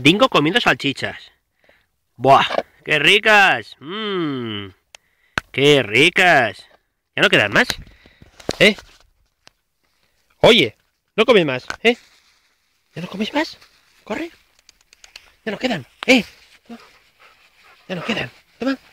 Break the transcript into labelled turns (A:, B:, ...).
A: Dingo comiendo salchichas. ¡Buah! ¡Qué ricas! ¡Mmm! ¡Qué ricas! ¿Ya no quedan más? ¿Eh? Oye, no comes más, ¿eh? ¿Ya no coméis más? Corre. Ya no quedan, ¿eh?
B: Ya no quedan. Toma.